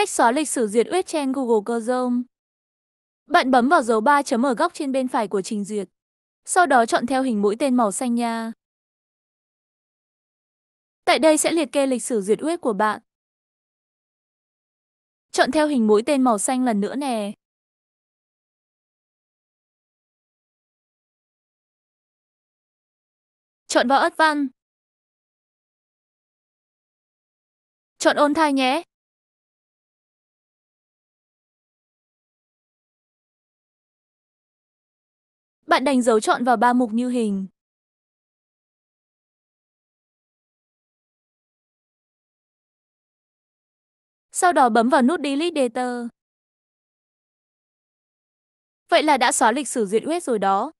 Cách xóa lịch sử duyệt Uyết trên Google Chrome. Bạn bấm vào dấu 3 chấm ở góc trên bên phải của trình duyệt. Sau đó chọn theo hình mũi tên màu xanh nha. Tại đây sẽ liệt kê lịch sử duyệt Uyết của bạn. Chọn theo hình mũi tên màu xanh lần nữa nè. Chọn vào ớt văn. Chọn ôn thai nhé. bạn đánh dấu chọn vào ba mục như hình. Sau đó bấm vào nút Delete Data. Vậy là đã xóa lịch sử duyệt web rồi đó.